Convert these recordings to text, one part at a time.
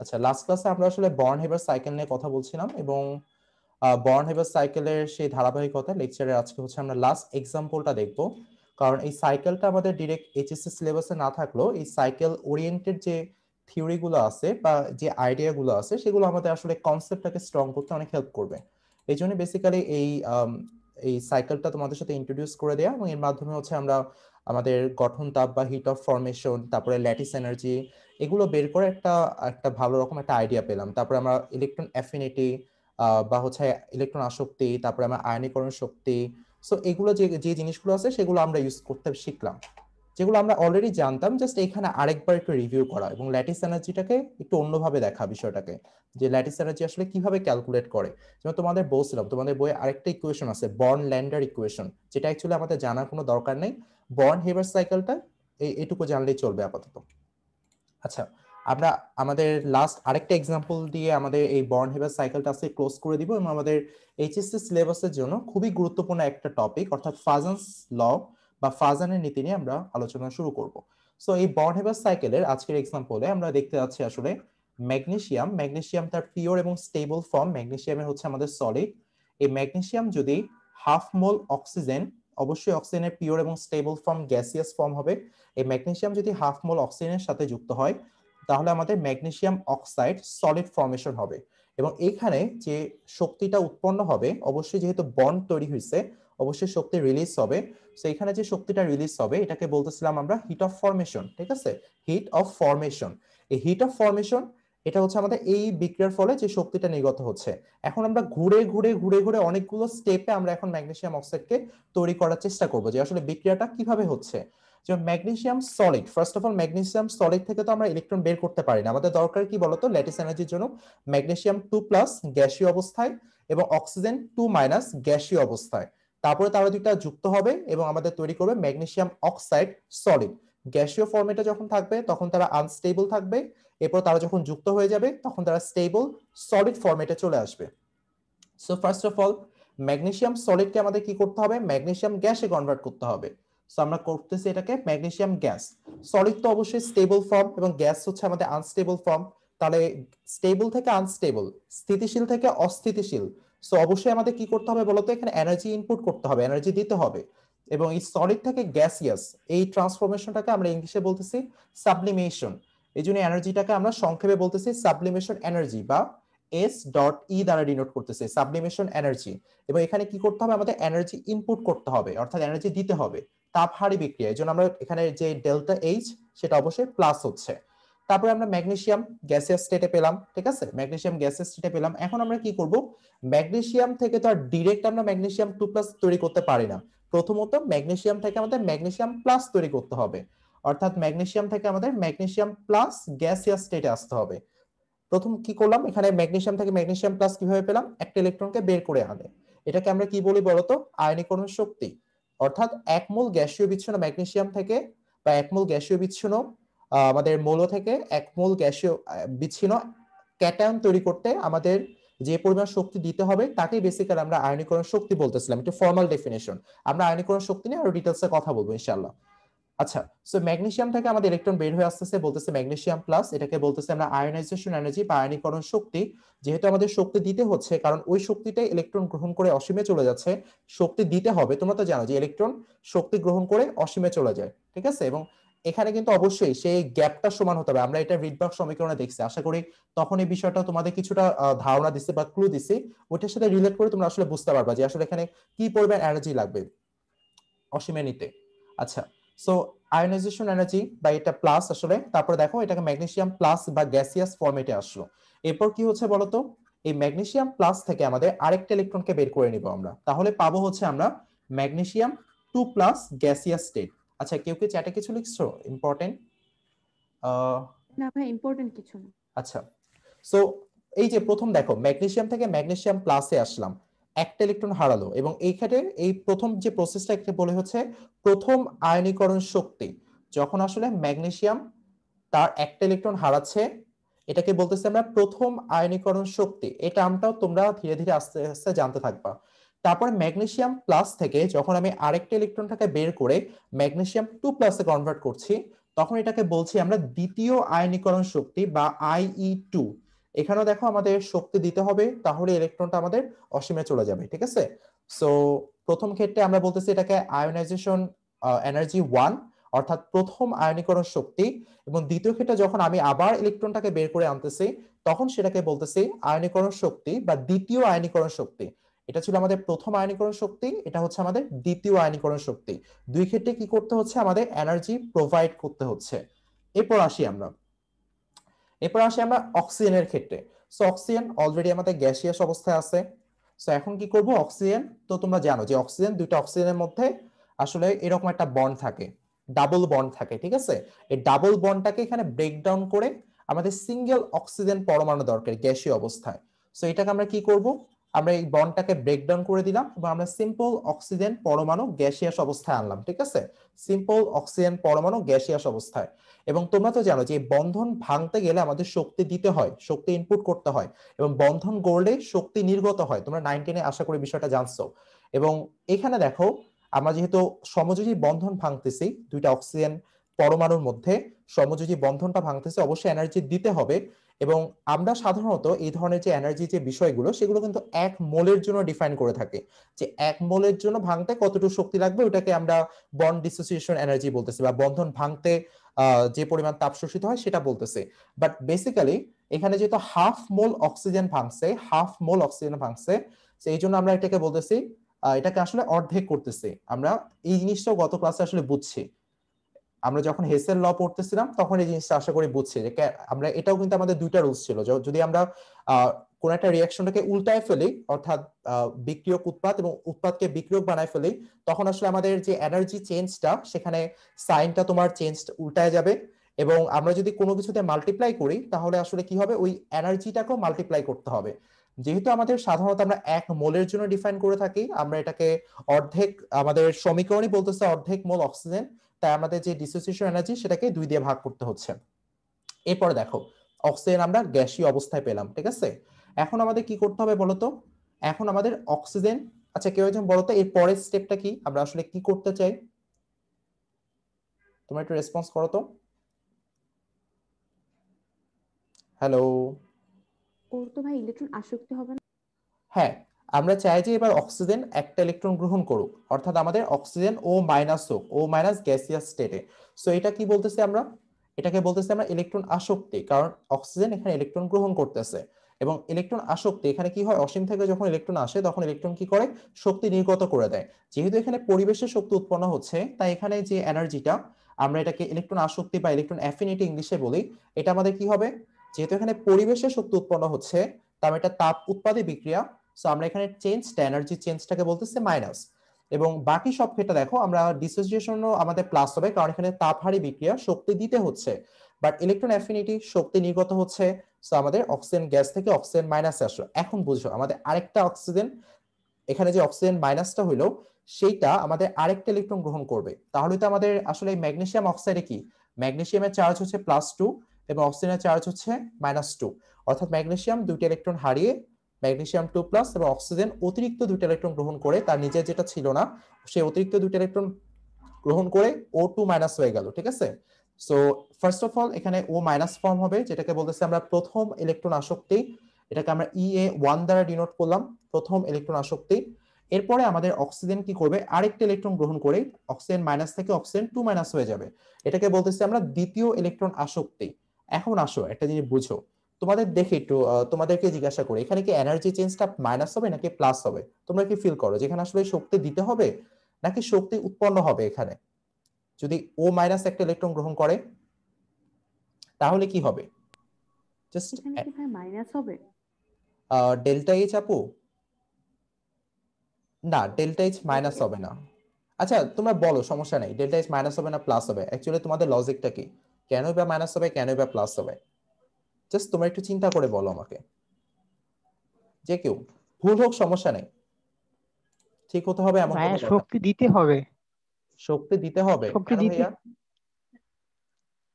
আচ্ছা লাস্ট ক্লাসে আমরা আসলে বর্ন হেভার সাইকেল নিয়ে কথা বলছিলাম এবং বর্ন হেভার সাইকেলের সেই ধারাবাহিকতা লেকচারের আজকে হচ্ছে আমরা লাস্ট এক্সাম্পলটা দেখব কারণ এই সাইকেলটা আমাদের ডিরেক্ট এইচএসসি সিলেবাসে না থাকলেও এই সাইকেল ওরিয়েন্টেড যে থিওরিগুলো আছে বা যে আইডিয়াগুলো আছে সেগুলো আমাদের আসলে কনসেপ্টটাকে স্ট্রং করতে অনেক হেল্প করবে এই জন্য বেসিক্যালি এই এই সাইকেলটা তোমাদের সাথে ইন্ট্রোডিউস করে দেওয়া এবং এর মাধ্যমে হচ্ছে আমরা আমাদের গঠন তাপ বা হিট অফ ফর্মেশন তারপরে ল্যাটিস এনার্জি এগুলো বের করে একটা একটা ভালো রকম একটা আইডিয়া পেলাম তারপরে আমরা ইলেকট্রন অ্যাফিনিটি বা হচ্ছে ইলেকট্রন আসক্তি তারপরে আমরা আয়নীকরণ শক্তি সো এগুলো যে যে জিনিসগুলো আছে সেগুলো আমরা ইউজ করতে শিখলাম যেগুলো আমরা অলরেডি জানতাম জাস্ট এখানে আরেকবার একটু রিভিউ করা এবং ল্যাটিস এনার্জিটাকে একটু অন্যভাবে দেখা বিষয়টাকে যে ল্যাটিস এনার্জি আসলে কিভাবে ক্যালকুলেট করে যেমন তোমাদের বলছিলাম তোমাদের বইয়ে আরেকটা ইকুয়েশন আছে বর্ন ল্যান্ডার ইকুয়েশন যেটা অ্যাকচুয়ালি আমাদের জানার কোনো দরকার নেই বর্ন হেভার সাইকেলটা এই এটুকু জানলেই চলবে আপাতত আচ্ছা আমরা আমাদের লাস্ট আরেকটা এক্সাম্পল দিয়ে আমাদের এই বর্ন হেভার সাইকেলটা আজকে ক্লোজ করে দিব এবং আমাদের এইচএসসি সিলেবাসের জন্য খুবই গুরুত্বপূর্ণ একটা টপিক অর্থাৎ ফাজান্স ল বা ফাজানের নীতি নিয়ে আমরা আলোচনা শুরু করব সো এই বর্ণহেবার সাইকেলের আজকের এক্সাম্পলে আমরা দেখতে যাচ্ছি আসলে ম্যাগনেসিয়াম ম্যাগনেসিয়াম তার পিওর এবং স্টেবল ফর্ম ম্যাগনেসিয়ামের হচ্ছে আমাদের সলিড এই ম্যাগনেসিয়াম যদি হাফ মোল অক্সিজেন অবশ্যই অক্সিজেনের পিওর এবং স্টেবল ফর্ম গ্যাসিয়াস ফর্ম হবে এই ম্যাগনেসিয়াম যদি হাফ মোল অক্সিজেনের সাথে যুক্ত হয় তাহলে আমাদের ম্যাগনেশিয়াম অক্সাইড সলিড ফর্মেশন হবে এবং এখানে যে শক্তিটা উৎপন্ন হবে অবশ্যই যেহেতু বন্ড তৈরি হয়েছে অবশ্যই শক্তি রিলিজ হবে সো এখানে যে শক্তিটা রিলিজ হবে এটাকে বলতেছিলাম আমরা হিট অফ ফরমেশন ঠিক আছে হিট অফ ফরমেশন এই হিট অফ ফরমেশন এটা হচ্ছে আমাদের এই বিক্রিয়ার ফলে যে শক্তিটা নির্গত হচ্ছে এখন আমরা ঘুরে ঘুরে ঘুরে ঘুরে অনেকগুলো স্টেপে আমরা এখন ম্যাগনেসিয়াম অক্সাইডকে তৈরি করার চেষ্টা করব যে আসলে বিক্রিয়াটা কিভাবে হচ্ছে যেমন magnesium solid first of all magnesium solid থেকে তো আমরা ইলেকট্রন বের করতে পারি না আমাদের দরকার কি বলতো ল্যাটিস এনার্জির জন্য ম্যাগনেসিয়াম টু প্লাস গ্যাসীয় অবস্থায় এবং অক্সিজেন টু মাইনাস গ্যাসীয় অবস্থায় তারপরে তারা দুইটা যুক্ত হবে এবং আমাদের তৈরি করবে ম্যাগনেসিয়াম অক্সাইড সলিড গ্যাসীয় ফর্মেটে যখন থাকবে তখন তারা আনস্টেবল থাকবে এরপর তারা যখন যুক্ত হয়ে যাবে তখন তারা স্টেবল সলিড ফর্মেটে চলে আসবে so first of all magnesium সলিডকে আমাদের কি করতে হবে ম্যাগনেসিয়াম গ্যাসে কনভার্ট করতে হবে সো আমরা করতেছি এটাকে ম্যাগনেসিয়াম গ্যাস সলিড তো অবশ্যই স্টেবল ফর্ম এবং গ্যাস হচ্ছে আমাদের আনস্টেবল ফর্ম তাহলে স্টেবল থেকে আনস্টেবল স্থিতিশীল থেকে অস্থিতিশীল সো অবশ্যই আমাদের কি করতে হবে বলতো এখানে এনার্জি ইনপুট করতে হবে এনার্জি দিতে হবে এবং এই সলিড থেকে গ্যাসিয়াস এই ট্রান্সফরমেশনটাকে আমরা ইংলিশে বলতেছি সাবলিমেশন এই জন্য এনার্জিটাকে আমরা সংক্ষেপে বলতেছি সাবলিমেশন এনার্জি বা এস ডট ই দ্বারা ডিনোট করতেছে সাবলিমেশন এনার্জি এবং এখানে কি করতে হবে আমাদের এনার্জি ইনপুট করতে হবে অর্থাৎ এনার্জি দিতে হবে হারি বিক্রিয়া এই জন্য আমরা এখানে যে ডেল্টা এইচ সেটা অবশ্যই প্লাস হচ্ছে তারপরে আমরা ম্যাগনেসিয়াম গ্যাসিয়াস স্টেটে পেলাম ঠিক আছে ম্যাগনেসিয়াম গ্যাসের স্টেটে পেলাম এখন আমরা কি করব ম্যাগনেসিয়াম থেকে তো আর ডিরেক্ট আমরা ম্যাগনেসিয়াম টু প্লাস তৈরি করতে পারি না প্রথমত ম্যাগনেসিয়াম থেকে আমাদের ম্যাগনেসিয়াম প্লাস তৈরি করতে হবে অর্থাৎ ম্যাগনেসিয়াম থেকে আমাদের ম্যাগনেসিয়াম প্লাস গ্যাসিয়াস স্টেটে আসতে হবে প্রথম কি করলাম এখানে ম্যাগনেসিয়াম থেকে ম্যাগনেসিয়াম প্লাস কিভাবে পেলাম একটা ইলেকট্রনকে বের করে আনে এটাকে আমরা কি বলি বলতো আয়নীকরণ শক্তি অর্থাৎ একমূল গ্যাসীয় বিচ্ছিন্ন ম্যাগনেসিয়াম থেকে বা একমূল গ্যাসীয় বিচ্ছিন্ন আমাদের মৌল থেকে এক মূল গ্যাসীয় বিচ্ছিন্ন ক্যাটায়ন তৈরি করতে আমাদের যে পরিমাণ শক্তি দিতে হবে তাকে বেসিক্যাল আমরা আয়নীকরণ শক্তি বলতেছিলাম একটু ফর্মাল ডেফিনেশন আমরা আয়নীকরণ শক্তি নিয়ে আরো ডিটেলসে কথা বলবো ইনশাআল্লাহ আচ্ছা সো ম্যাগনেশিয়াম থেকে আমাদের ইলেকট্রন বের হয়ে আসতেছে বলতেছে ম্যাগনেশিয়াম প্লাস এটাকে বলতেছে আমরা আয়নাইজেশন এনার্জি বা আয়নীকরণ শক্তি যেহেতু আমাদের শক্তি দিতে হচ্ছে কারণ ওই শক্তিটাই ইলেকট্রন গ্রহণ করে অসীমে চলে যাচ্ছে শক্তি দিতে হবে তোমরা তো জানো যে ইলেকট্রন শক্তি গ্রহণ করে অসীমে চলে যায় ঠিক আছে এবং এখানে কিন্তু অবশ্যই সেই গ্যাপটা সমান হতে হবে আমরা এটা রিডবার্গ সমীকরণে দেখছি আশা করি তখন এই বিষয়টা তোমাদের কিছুটা ধারণা দিছে বা ক্লু দিছি ওটার সাথে রিলেট করে তোমরা আসলে বুঝতে পারবা যে আসলে এখানে কি পরিমাণ এনার্জি লাগবে অসীমে নিতে আচ্ছা সো আয়োনাইজেশন এনার্জি বা এটা প্লাস আসলে তারপর দেখো এটাকে ম্যাগনেসিয়াম প্লাস বা গ্যাসিয়াস ফর্মেটে আসলো এরপর কি হচ্ছে বলতো এই ম্যাগনেসিয়াম প্লাস থেকে আমাদের আরেকটা ইলেকট্রনকে বের করে নিব আমরা তাহলে পাবো হচ্ছে আমরা magnesium two plus gaseous state আচ্ছা কেউ কি চ্যাটে কিছু লিখছো ইম্পর্টেন্ট না ভাই ইম্পর্টেন্ট কিছু না আচ্ছা সো এই যে প্রথম দেখো ম্যাগনেসিয়াম থেকে ম্যাগনেসিয়াম প্লাসে আসলাম একটা ইলেকট্রন হারালো এবং এই ক্ষেত্রে এই প্রথম যে প্রসেসটা একটা বলে হচ্ছে প্রথম আয়নীকরণ শক্তি যখন আসলে ম্যাগনেসিয়াম তার একটা ইলেকট্রন হারাচ্ছে এটাকে বলতেছি আমরা প্রথম আয়নীকরণ শক্তি এই টার্মটাও তোমরা ধীরে ধীরে আস্তে আস্তে জানতে থাকবা তারপরে ম্যাগনেশিয়াম প্লাস থেকে যখন আমি আরেকটা ইলেকট্রনটাকে বের করে ম্যাগনেশিয়াম টু প্লাসে কনভার্ট করছি তখন এটাকে বলছি আমরা দ্বিতীয় আয়নীকরণ শক্তি বা আইই টু e এখানেও দেখো আমাদের শক্তি দিতে হবে তাহলে ইলেকট্রনটা আমাদের অসীমে চলে যাবে ঠিক আছে সো প্রথম ক্ষেত্রে আমরা বলতেছি এটাকে আয়োনাইজেশন এনার্জি ওয়ান অর্থাৎ প্রথম আয়নীকরণ শক্তি এবং দ্বিতীয় ক্ষেত্রে যখন আমি আবার ইলেকট্রনটাকে বের করে আনতেছি তখন সেটাকে বলতেছি আয়নীকরণ শক্তি বা দ্বিতীয় আয়নীকরণ শক্তি এটা ছিল আমাদের প্রথম আয়নীকরণ শক্তি এটা হচ্ছে আমাদের দ্বিতীয় আয়নীকরণ শক্তি দুই ক্ষেত্রে কি করতে হচ্ছে আমাদের এনার্জি প্রোভাইড করতে হচ্ছে এরপর আসি আমরা এরপর আসি আমরা অক্সিজেনের ক্ষেত্রে সো অক্সিজেন অলরেডি আমাদের গ্যাসিয়াস অবস্থায় আছে সো এখন কি করব অক্সিজেন তো তোমরা জানো যে অক্সিজেন দুইটা অক্সিজেনের মধ্যে আসলে এরকম একটা বন্ড থাকে ডাবল বন্ড থাকে ঠিক আছে এই ডাবল বন্ডটাকে এখানে ব্রেকডাউন করে আমাদের সিঙ্গেল অক্সিজেন পরমাণু দরকার গ্যাসীয় অবস্থায় সো এটাকে আমরা কি করব আমরা এই বনটাকে ব্রেকডাউন করে দিলাম এবং আমরা সিম্পল অক্সিজেন পরমাণু গ্যাসিয়াস অবস্থায় আনলাম ঠিক আছে সিম্পল অক্সিজেন পরমাণু গ্যাসিয়াস অবস্থায় এবং তোমরা তো জানো যে বন্ধন ভাঙতে গেলে আমাদের শক্তি দিতে হয় শক্তি ইনপুট করতে হয় এবং বন্ধন গড়লে শক্তি নির্গত হয় তোমরা নাইনটিনে আশা করি বিষয়টা জানছো এবং এখানে দেখো আমরা যেহেতু সমযোজী বন্ধন ভাঙতেছি দুইটা অক্সিজেন পরমাণুর মধ্যে সমযোজী বন্ধনটা ভাঙতেছে অবশ্যই এনার্জি দিতে হবে এবং আমরা সাধারণত এই ধরনের যে এনার্জি যে বিষয়গুলো সেগুলো কিন্তু এক মোলের জন্য ডিফাইন করে থাকে যে এক মোলের জন্য ভাঙতে কতটুকু শক্তি লাগবে ওটাকে আমরা বন্ড ডিসোসিয়েশন এনার্জি বলতেছি বা বন্ধন ভাঙতে যে পরিমাণ তাপ শোষিত হয় সেটা বলতেছে বাট বেসিক্যালি এখানে যেহেতু হাফ মোল অক্সিজেন ভাঙছে হাফ মোল অক্সিজেন ভাঙছে সেই জন্য আমরা এটাকে বলতেছি এটাকে আসলে অর্ধেক করতেছি আমরা এই জিনিসটাও গত ক্লাসে আসলে বুঝছি আমরা যখন হেসেল ল পড়তেছিলাম তখন এই জিনিসটা আশা করি বুঝছি যে আমরা এটাও কিন্তু আমাদের দুইটা রুলস ছিল যদি আমরা কোন একটা রিয়াকশনটাকে উল্টায় ফেলি অর্থাৎ বিক্রিয়ক উৎপাদ এবং উৎপাদকে বিক্রিয়ক বানায় ফেলি তখন আসলে আমাদের যে এনার্জি চেঞ্জটা সেখানে সাইনটা তোমার চেঞ্জ উল্টায় যাবে এবং আমরা যদি কোনো কিছুতে মাল্টিপ্লাই করি তাহলে আসলে কি হবে ওই এনার্জিটাকেও মাল্টিপ্লাই করতে হবে যেহেতু আমাদের সাধারণত আমরা এক মোলের জন্য ডিফাইন করে থাকি আমরা এটাকে অর্ধেক আমাদের সমীকরণই বলতেছে অর্ধেক মোল অক্সিজেন তাই আমাদের যে ডিসোসিয়েশন এনার্জি সেটাকে দুই দিয়ে ভাগ করতে হচ্ছে এরপর দেখো অক্সিজেন আমরা গ্যাসীয় অবস্থায় পেলাম ঠিক আছে এখন আমাদের কি করতে হবে বলতো এখন আমাদের অক্সিজেন আচ্ছা কেউ একজন বলতো এর পরের স্টেপটা কি আমরা আসলে কি করতে চাই তোমরা একটু রেসপন্স করো তো হ্যালো ওর তো ভাই ইলেকট্রন আসক্তি হবে না হ্যাঁ আমরা চাই যে এবার অক্সিজেন একটা ইলেকট্রন গ্রহণ করুক অর্থাৎ আমাদের অক্সিজেন ও মাইনাস হোক ও মাইনাস গ্যাসিয়াস স্টেটে সো এটা কি বলতেছি আমরা এটাকে বলতেছি আমরা ইলেকট্রন আসক্তি কারণ অক্সিজেন এখানে ইলেকট্রন গ্রহণ করতেছে এবং ইলেকট্রন আসক্তি এখানে কি হয় অসীম থেকে যখন ইলেকট্রন আসে তখন ইলেকট্রন কি করে শক্তি নির্গত করে দেয় যেহেতু এখানে পরিবেশে শক্তি উৎপন্ন হচ্ছে তাই এখানে যে এনার্জিটা আমরা এটাকে ইলেকট্রন আসক্তি বা ইলেকট্রন অ্যাফিনিটি ইংলিশে বলি এটা আমাদের কি হবে যেহেতু এখানে পরিবেশে শক্তি উৎপন্ন হচ্ছে তার মানে এটা তাপ উৎপাদী বিক্রিয়া সো আমরা এখানে চেঞ্জটা এনার্জি চেঞ্জটাকে বলতেছে মাইনাস এবং বাকি সব ক্ষেত্রে দেখো আমরা ডিসোসিয়েশনও আমাদের প্লাস হবে কারণ এখানে তাপহারী বিক্রিয়া শক্তি দিতে হচ্ছে বাট ইলেকট্রন অ্যাফিনিটি শক্তি নির্গত হচ্ছে সো আমাদের অক্সিজেন গ্যাস থেকে অক্সিজেন মাইনাসে আসলো এখন বুঝছো আমাদের আরেকটা অক্সিজেন এখানে যে অক্সিজেন মাইনাসটা হইলো সেইটা আমাদের আরেকটা ইলেকট্রন গ্রহণ করবে তাহলে তো আমাদের আসলে ম্যাগনেশিয়াম অক্সাইডে কি ম্যাগনেশিয়ামের চার্জ হচ্ছে প্লাস টু এবং অক্সিজেনের চার্জ হচ্ছে মাইনাস টু অর্থাৎ ম্যাগনেশিয়াম দুইটা ইলেকট্রন হারিয়ে ম্যাগনেশিয়াম টু প্লাস এবং অক্সিজেন অতিরিক্ত দুটো ইলেকট্রন গ্রহণ করে তার নিজের যেটা ছিল না সেই অতিরিক্ত দুটি ইলেকট্রন গ্রহণ করে ও টু মাইনাস হয়ে গেল ঠিক আছে সো ফার্স্ট অফ অল এখানে ও মাইনাস ফর্ম হবে যেটাকে বলতেছে আমরা প্রথম ইলেকট্রন আসক্তি এটাকে আমরা ই এ ওয়ান দ্বারা ডিনোট করলাম প্রথম ইলেকট্রন আসক্তি এরপরে আমাদের অক্সিজেন কি করবে আরেকটা ইলেকট্রন গ্রহণ করে অক্সিজেন মাইনাস থেকে অক্সিজেন টু মাইনাস হয়ে যাবে এটাকে বলতেছি আমরা দ্বিতীয় ইলেকট্রন আসক্তি এখন আসো একটা জিনিস বুঝো তোমাদের দেখে একটু তোমাদেরকে জিজ্ঞাসা করি এখানে কি এনার্জি চেঞ্জটা মাইনাস হবে নাকি প্লাস হবে তোমরা কি ফিল করো যেখানে আসলে শক্তি দিতে হবে নাকি শক্তি উৎপন্ন হবে এখানে যদি ও মাইনাস একটা ইলেকট্রন গ্রহণ করে তাহলে কি হবে জাস্ট মাইনাস হবে ডেল্টা এইচ আপু না ডেল্টা এইচ মাইনাস হবে না আচ্ছা তোমরা বলো সমস্যা নাই ডেল্টা এইচ মাইনাস হবে না প্লাস হবে অ্যাকচুয়ালি তোমাদের লজিকটা কি কেন বা মাইনাস হবে কেন বা প্লাস হবে জাস্ট তোমরা একটু চিন্তা করে বলো আমাকে যে কেউ ভুল হোক সমস্যা নেই ঠিক হতে হবে এমন শক্তি দিতে হবে শক্তি দিতে হবে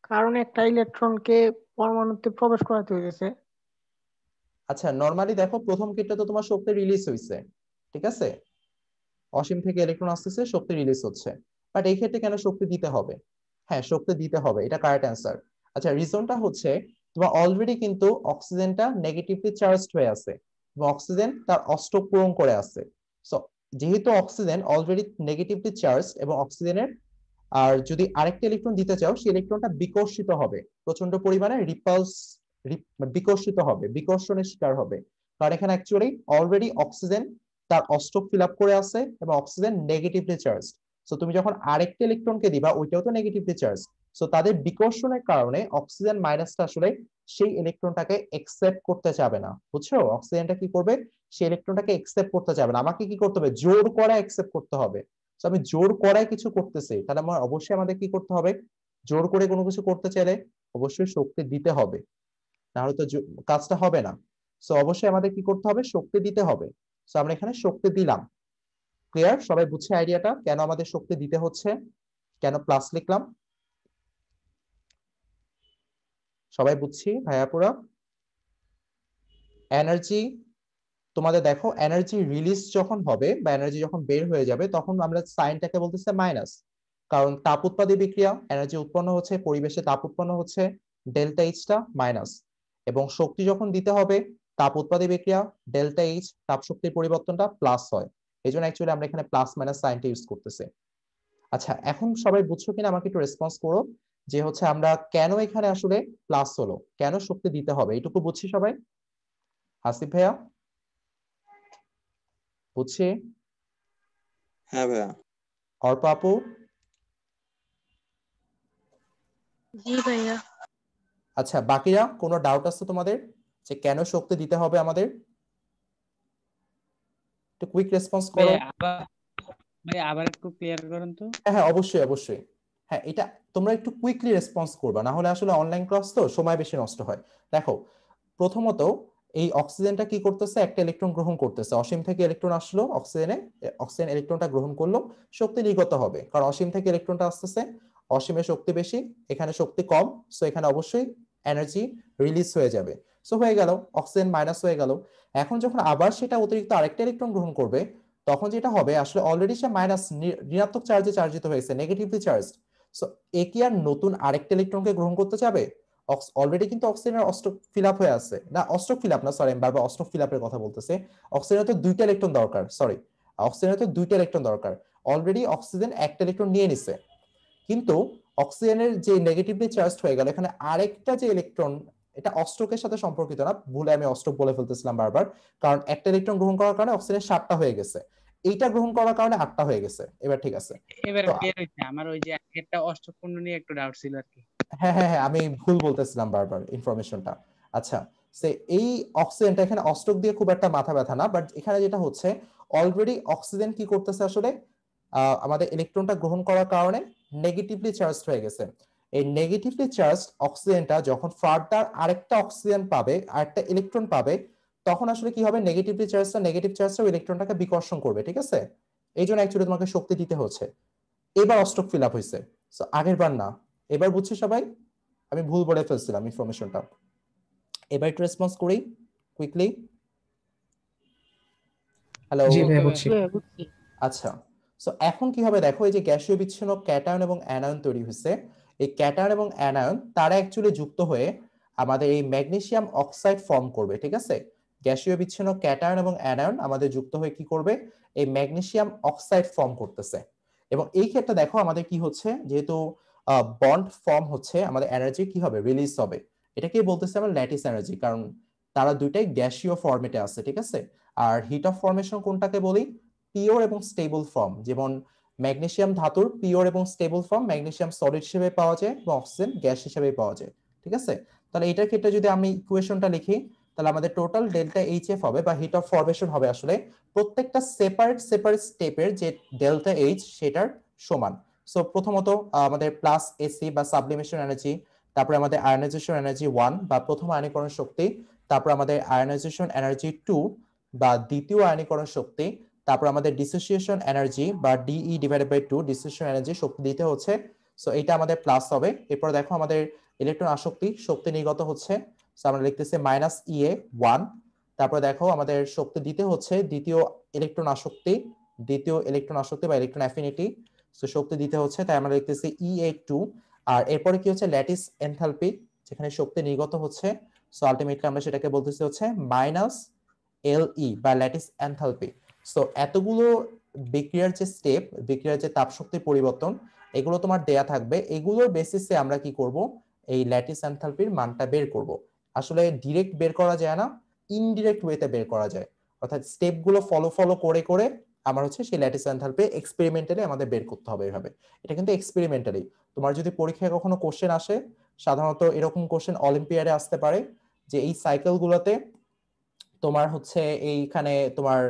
কারণ একটা ইলেকট্রনকে পরমাণুতে প্রবেশ করাতে হয়েছে আচ্ছা নরমালি দেখো প্রথম কিটটা তো তোমার শক্তি রিলিজ হইছে ঠিক আছে অসীম থেকে ইলেকট্রন আসতেছে শক্তি রিলিজ হচ্ছে বাট এই ক্ষেত্রে কেন শক্তি দিতে হবে হ্যাঁ শক্তি দিতে হবে এটা কারেক্ট অ্যান্সার আচ্ছা রিজনটা হচ্ছে তোমার অলরেডি কিন্তু অক্সিজেনটা নেগেটিভলি চার্জড হয়ে আছে অক্সিজেন তার অষ্ট পূরণ করে আছে সো যেহেতু অক্সিজেন অলরেডি নেগেটিভলি চার্জ এবং অক্সিজেনের আর যদি আরেকটা ইলেকট্রন দিতে চাও সেই ইলেকট্রনটা বিকর্ষিত হবে প্রচন্ড পরিমাণে রিপালস মানে বিকর্ষিত হবে বিকর্ষণের শিকার হবে কারণ এখানে অ্যাকচুয়ালি অলরেডি অক্সিজেন তার অষ্টক ফিল আপ করে আছে এবং অক্সিজেন নেগেটিভলি চার্জ সো তুমি যখন আরেকটা ইলেকট্রনকে দিবা ওইটাও তো নেগেটিভলি চার্জ সো তাদের বিকর্ষণের কারণে অক্সিজেন মাইনাসটা আসলে সেই ইলেকট্রনটাকে একসেপ্ট করতে চাবে না বুঝছো অক্সিজেনটা কি করবে সেই ইলেকট্রনটাকে একসেপ্ট করতে চাবে না আমাকে কি করতে হবে জোর করা একসেপ্ট করতে হবে সো আমি জোর করায় কিছু করতেছি তাহলে আমার অবশ্যই আমাদের কি করতে হবে জোর করে কোনো কিছু করতে চাইলে অবশ্যই শক্তি দিতে হবে নাহলে তো কাজটা হবে না সো অবশ্যই আমাদের কি করতে হবে শক্তি দিতে হবে সো আমরা এখানে শক্তি দিলাম ক্লিয়ার সবাই বুঝছে আইডিয়াটা কেন আমাদের শক্তি দিতে হচ্ছে কেন প্লাস লিখলাম সবাই বুঝছি ভাইয়াপুরা এনার্জি তোমাদের দেখো এনার্জি রিলিজ যখন হবে বা এনার্জি যখন বের হয়ে যাবে তখন আমরা সাইনটাকে বলতেছে মাইনাস কারণ তাপ উৎপাদী বিক্রিয়া এনার্জি উৎপন্ন হচ্ছে পরিবেশে তাপ উৎপন্ন হচ্ছে ডেল্টা এইচটা মাইনাস এবং শক্তি যখন দিতে হবে তাপ উৎপাদী বিক্রিয়া ডেল্টা এইচ তাপ শক্তির পরিবর্তনটা প্লাস হয় এই জন্য অ্যাকচুয়ালি আমরা এখানে প্লাস মাইনাস সাইনটা ইউজ করতেছি আচ্ছা এখন সবাই বুঝছো কিনা আমাকে একটু রেসপন্স করো যে হচ্ছে আমরা কেন এখানে আসলে প্লাস হলো কেন শক্তি দিতে হবে এটুকু বুঝছি সবাই হাসিফ ভাইয়া বুঝছি হ্যাঁ ভাইয়া অর্প আপু আচ্ছা বাকিরা কোনো ডাউট আছে তোমাদের যে কেন শক্তি দিতে হবে আমাদের একটু কুইক রেসপন্স করো আবার একটু ক্লিয়ার করুন তো হ্যাঁ, হ্যাঁ অবশ্যই অবশ্যই হ্যাঁ এটা তোমরা একটু কুইকলি রেসপন্স করবা না হলে আসলে অনলাইন ক্লাস তো সময় বেশি নষ্ট হয় দেখো প্রথমত এই অক্সিজেনটা কি করতেছে একটা ইলেকট্রন গ্রহণ করতেছে অসীম থেকে ইলেকট্রন আসলো অক্সিজেনে অক্সিজেন ইলেকট্রনটা গ্রহণ করলো শক্তি নির্গত হবে কারণ অসীম থেকে ইলেকট্রনটা আসতেছে অসীমে শক্তি বেশি এখানে শক্তি কম সো এখানে অবশ্যই এনার্জি রিলিজ হয়ে যাবে সো হয়ে গেল অক্সিজেন মাইনাস হয়ে গেল এখন যখন আবার সেটা অতিরিক্ত আরেকটা ইলেকট্রন গ্রহণ করবে তখন যেটা হবে আসলে অলরেডি সে মাইনাস ঋণাত্মক চার্জে চার্জিত হয়েছে নেগেটিভলি চার্জ সো এ কি আর নতুন আরেকটা ইলেকট্রনকে গ্রহণ করতে যাবে অলরেডি কিন্তু অক্সিজেনের অস্টক ফিল আপ হয়ে আছে না অস্টক ফিল আপ না সরি বারবার অস্টক ফিল আপের কথা বলতেছে অক্সিজেনের তো দুইটা ইলেকট্রন দরকার সরি অক্সিজেনের তো দুইটা ইলেকট্রন দরকার অলরেডি অক্সিজেন একটা ইলেকট্রন নিয়ে নিছে কিন্তু অক্সিজেনের যে নেগেটিভলি চার্জ হয়ে গেল এখানে আরেকটা যে ইলেকট্রন এটা অস্টকের সাথে সম্পর্কিত না ভুলে আমি অস্টক বলে ফেলতেছিলাম বারবার কারণ একটা ইলেকট্রন গ্রহণ করার কারণে অক্সিজেন সাতটা হয়ে গেছে এইটা গ্রহণ করার কারণে আটটা হয়ে গেছে এবার ঠিক আছে আমার ওই যে একটা অষ্টপূর্ণ নিয়ে একটু ডাউট ছিল আর কি হ্যাঁ হ্যাঁ হ্যাঁ আমি ভুল বলতেছিলাম বারবার ইনফরমেশনটা আচ্ছা সে এই অক্সিজেনটা এখানে অষ্টক দিয়ে খুব একটা মাথা ব্যথা না বাট এখানে যেটা হচ্ছে অলরেডি অক্সিজেন কি করতেছে আসলে আমাদের ইলেকট্রনটা গ্রহণ করার কারণে নেগেটিভলি চার্জ হয়ে গেছে এই নেগেটিভলি চার্জড অক্সিজেনটা যখন ফার্দার আরেকটা অক্সিজেন পাবে আরেকটা ইলেকট্রন পাবে তখন আসলে কি হবে নেগেটিভলি চার্জটা নেগেটিভ চার্জটা ইলেকট্রনটাকে বিকর্ষণ করবে ঠিক আছে এই জন্য অ্যাকচুয়ালি তোমাকে শক্তি দিতে হচ্ছে এবার অস্টক ফিল আপ হয়েছে সো আগের বার না এবার বুঝছে সবাই আমি ভুল বলে ফেলছিলাম ইনফরমেশনটা এবার একটু রেসপন্স করি কুইকলি হ্যালো আচ্ছা সো এখন কি হবে দেখো এই যে গ্যাসীয় বিচ্ছিন্ন ক্যাটায়ন এবং অ্যানায়ন তৈরি হয়েছে এই ক্যাটায়ন এবং অ্যানায়ন তারা অ্যাকচুয়ালি যুক্ত হয়ে আমাদের এই ম্যাগনেসিয়াম অক্সাইড ফর্ম করবে ঠিক আছে গ্যাসীয় বিচ্ছিন্ন ক্যাটায়ন এবং অ্যানায়ন আমাদের যুক্ত হয়ে কি করবে এই ম্যাগনেশিয়াম অক্সাইড ফর্ম করতেছে এবং এই ক্ষেত্রে দেখো আমাদের কি হচ্ছে যেহেতু বন্ড ফর্ম হচ্ছে আমাদের এনার্জি কি হবে রিলিজ হবে এটাকেই বলতেছে আমরা ল্যাটিস এনার্জি কারণ তারা দুইটাই গ্যাসীয় ফর্মেটে আছে ঠিক আছে আর হিট অফ ফর্মেশন কোনটাকে বলি পিওর এবং স্টেবল ফর্ম যেমন ম্যাগনেশিয়াম ধাতুর পিওর এবং স্টেবল ফর্ম ম্যাগনেশিয়াম সলিড হিসেবে পাওয়া যায় এবং অক্সিজেন গ্যাস হিসেবে পাওয়া যায় ঠিক আছে তাহলে এটার ক্ষেত্রে যদি আমি ইকুয়েশনটা লিখি তাহলে আমাদের টোটাল ডেল্টা এইচ এফ হবে বা হিট অফ ফরমেশন হবে আসলে প্রত্যেকটা সেপারেট সেপারেট স্টেপের যে ডেল্টা এইচ সেটার সমান সো প্রথমত আমাদের প্লাস এসি বা সাবলিমেশন এনার্জি তারপরে আমাদের আয়নাইজেশন এনার্জি ওয়ান বা প্রথম আয়নীকরণ শক্তি তারপর আমাদের আয়নাইজেশন এনার্জি টু বা দ্বিতীয় আয়নীকরণ শক্তি তারপর আমাদের ডিসোসিয়েশন এনার্জি বা D E divided by two dissociation energy শক্তি দিতে হচ্ছে সো এটা আমাদের প্লাস হবে এরপর দেখো আমাদের ইলেকট্রন আসক্তি শক্তি নির্গত হচ্ছে আমরা লিখতেছি মাইনাস ইএ ওয়ান তারপরে দেখো আমাদের শক্তি দিতে হচ্ছে দ্বিতীয় ইলেকট্রন আসক্তি দ্বিতীয় ইলেকট্রন আসক্তি বা ইলেকট্রন অ্যাফিনিটি তো শক্তি দিতে হচ্ছে তাই আমরা লিখতেছি ই এ টু আর এরপরে কি হচ্ছে ল্যাটিস এনথালপি যেখানে শক্তি নির্গত হচ্ছে সো আলটিমেটলি আমরা সেটাকে বলতেছি হচ্ছে মাইনাস এল ই বা ল্যাটিস এনথালপি সো এতগুলো বিক্রিয়ার যে স্টেপ বিক্রিয়ার যে শক্তির পরিবর্তন এগুলো তোমার দেয়া থাকবে এগুলোর বেসিসে আমরা কি করব এই ল্যাটিস এনথালপির মানটা বের করব আসলে ডিরেক্ট বের করা যায় না ইনডিরেক্ট ওয়েতে বের করা যায় অর্থাৎ স্টেপগুলো ফলো ফলো করে করে আমার হচ্ছে সেই ল্যাটিস এনথালপি এক্সপেরিমেন্টালি আমাদের বের করতে হবে এভাবে এটা কিন্তু এক্সপেরিমেন্টালি তোমার যদি পরীক্ষায় কখনো কোশ্চেন আসে সাধারণত এরকম কোশ্চেন অলিম্পিয়াডে আসতে পারে যে এই সাইকেলগুলোতে তোমার হচ্ছে এইখানে তোমার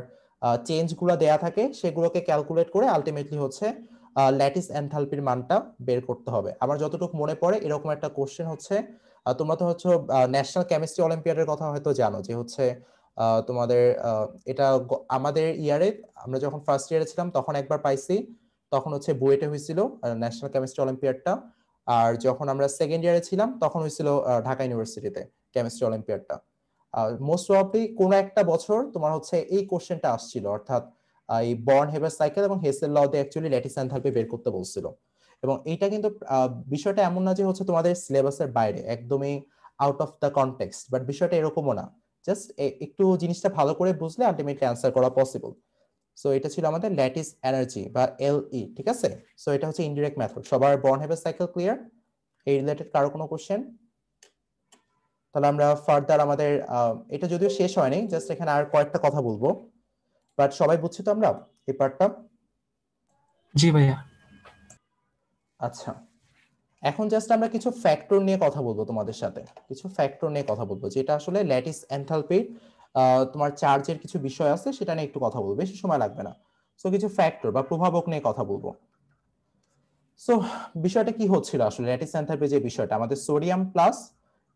চেঞ্জগুলো দেয়া থাকে সেগুলোকে ক্যালকুলেট করে আলটিমেটলি হচ্ছে ল্যাটিস এনথালপির মানটা বের করতে হবে আমার যতটুকু মনে পড়ে এরকম একটা কোশ্চেন হচ্ছে তোমরা তো হচ্ছে ন্যাশনাল কেমিস্ট্রি অলিম্পিয়াডের কথা হয়তো জানো যে হচ্ছে তোমাদের এটা আমাদের ইয়ারে আমরা যখন ফার্স্ট ইয়ারে ছিলাম তখন একবার পাইছি তখন হচ্ছে বুয়েটে হয়েছিল ন্যাশনাল কেমিস্ট্রি অলিম্পিয়াডটা আর যখন আমরা সেকেন্ড ইয়ারে ছিলাম তখন হয়েছিল ঢাকা ইউনিভার্সিটিতে কেমিস্ট্রি অলিম্পিয়াডটা মোস্ট প্রবাবলি কোনো একটা বছর তোমার হচ্ছে এই কোশ্চেনটা আসছিল অর্থাৎ এই বর্ন হেভার সাইকেল এবং হেসেল ল অ্যাকচুয়ালি ল্যাটিস থাকবে বের করতে বলছিল এবং এটা কিন্তু বিষয়টা এমন না যে হচ্ছে তোমাদের সিলেবাসের বাইরে একদমই out of the context but বিষয়টা এরকমও না জাস্ট একটু জিনিসটা ভালো করে বুঝলে আলটিমেটলি অ্যান্সার করা পসিবল সো এটা ছিল আমাদের ল্যাটিস এনার্জি বা এল ই e, ঠিক আছে সো এটা হচ্ছে ইনডিরেক্ট মেথড সবার বর্ন হেভে সাইকেল ক্লিয়ার এই রিলেটেড কারো কোনো কোশ্চেন তাহলে আমরা ফার্দার আমাদের এটা যদিও শেষ হয়নি জাস্ট এখানে আর কয়েকটা কথা বলবো বাট সবাই বুঝছি তো আমরা এই পার্টটা জি ভাইয়া আচ্ছা এখন জাস্ট আমরা কিছু ফ্যাক্টর নিয়ে কথা বলবো তোমাদের সাথে কিছু ফ্যাক্টর নিয়ে কথা বলবো যেটা আসলে ল্যাটিস এনথালপির তোমার চার্জের কিছু বিষয় আছে সেটা নিয়ে একটু কথা বলবো বেশি সময় লাগবে না সো কিছু ফ্যাক্টর বা প্রভাবক নিয়ে কথা বলবো সো বিষয়টা কি হচ্ছিল আসলে ল্যাটিস এনথালপি যে বিষয়টা আমাদের সোডিয়াম প্লাস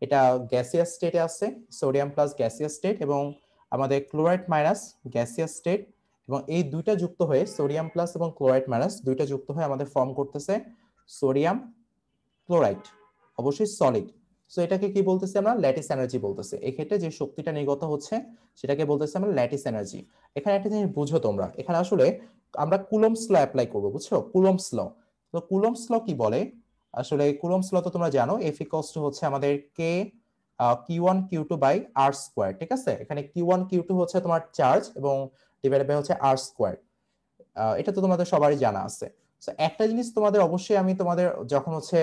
এটা গ্যাসিয়াস স্টেটে আছে সোডিয়াম প্লাস গ্যাসিয়াস স্টেট এবং আমাদের ক্লোরাইড মাইনাস গ্যাসিয়াস স্টেট এবং এই দুইটা যুক্ত হয়ে সোডিয়াম প্লাস এবং ক্লোরাইড মাইনাস দুইটা যুক্ত হয়ে আমাদের ফর্ম করতেছে সোডিয়াম ক্লোরাইড অবশ্যই সলিড সো এটাকে কি বলতেছি আমরা ল্যাটিস এনার্জি বলতেছি এক্ষেত্রে যে শক্তিটা নির্গত হচ্ছে সেটাকে বলতেছি আমরা ল্যাটিস এনার্জি এখানে একটা জিনিস বুঝো তোমরা এখানে আসলে আমরা কুলমস ল অ্যাপ্লাই করবো বুঝছো কুলমস ল তো কুলমস ল কি বলে আসলে কুলমস ল তো তোমরা জানো এফ কস্ট হচ্ছে আমাদের K Q one Q two by R square ঠিক আছে এখানে কিউ ওয়ান কিউ টু হচ্ছে তোমার চার্জ এবং ডিভাইড বাই হচ্ছে আর স্কোয়ার এটা তো তোমাদের সবারই জানা আছে একটা জিনিস তোমাদের অবশ্যই আমি তোমাদের যখন হচ্ছে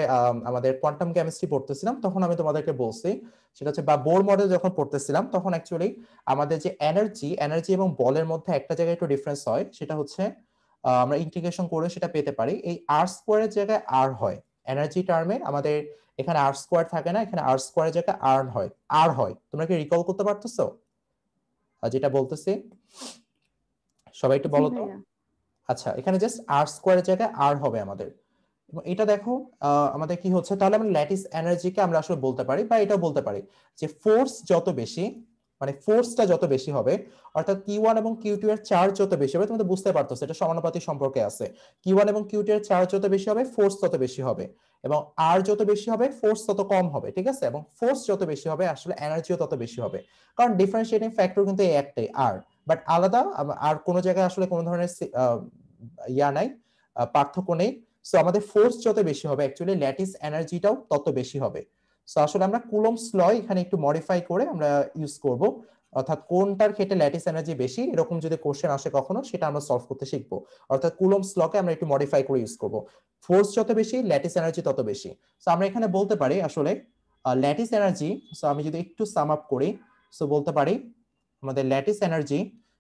আমাদের কোয়ান্টাম কেমিস্ট্রি পড়তেছিলাম তখন আমি তোমাদেরকে বলছি সেটা হচ্ছে বা বোর মডেল যখন পড়তেছিলাম তখন অ্যাকচুয়ালি আমাদের যে এনার্জি এনার্জি এবং বলের মধ্যে একটা জায়গায় একটু ডিফারেন্স হয় সেটা হচ্ছে আমরা ইন্টিগ্রেশন করে সেটা পেতে পারি এই আর স্কোয়ারের জায়গায় আর হয় এনার্জি টার্মে আমাদের এখানে আর স্কোয়ার থাকে না এখানে আর স্কোয়ারের জায়গায় আর হয় আর হয় তোমরা কি রিকল করতে পারতেছো যেটা বলতেছি সবাই একটু বলো তো হ্যাঁ, আচ্ছা এখানে জাস্ট আর স্কোয়ারের জায়গায় আর হবে আমাদের এটা দেখো আমাদের কি হচ্ছে তাহলে আমরা ল্যাটিস এনার্জিকে আমরা আসলে বলতে পারি বা এটা বলতে পারি যে ফোর্স যত বেশি মানে ফোর্সটা যত বেশি হবে অর্থাৎ কিউ ওয়ান এবং কিউ টু এর চার্জ যত বেশি হবে তুমি বুঝতে পারতো এটা সমানুপাতিক সম্পর্কে আছে কিউ ওয়ান এবং কিউ টু এর চার্জ যত বেশি হবে ফোর্স তত বেশি হবে এবং আর যত বেশি হবে ফোর্স তত কম হবে ঠিক আছে এবং ফোর্স যত বেশি হবে আসলে এনার্জিও তত বেশি হবে কারণ ডিফারেন্সিয়েটিং ফ্যাক্টর কিন্তু এই একটাই আর বাট আলাদা আর কোনো জায়গায় আসলে কোনো ধরনের ইয়া নাই পার্থক্য নেই সো আমাদের ফোর্স যত বেশি হবে অ্যাকচুয়ালি ল্যাটিস এনার্জিটাও তত বেশি হবে সো আসলে আমরা কুলম স্ল এখানে একটু মডিফাই করে আমরা ইউজ করব অর্থাৎ কোনটার ক্ষেত্রে ল্যাটিস এনার্জি বেশি এরকম যদি কোশ্চেন আসে কখনো সেটা আমরা সলভ করতে শিখব অর্থাৎ কুলম স্লকে আমরা একটু মডিফাই করে ইউজ করব ফোর্স যত বেশি ল্যাটিস এনার্জি তত বেশি সো আমরা এখানে বলতে পারি আসলে ল্যাটিস এনার্জি সো আমি যদি একটু সাম আপ করি সো বলতে পারি আমাদের ল্যাটিস এনার্জি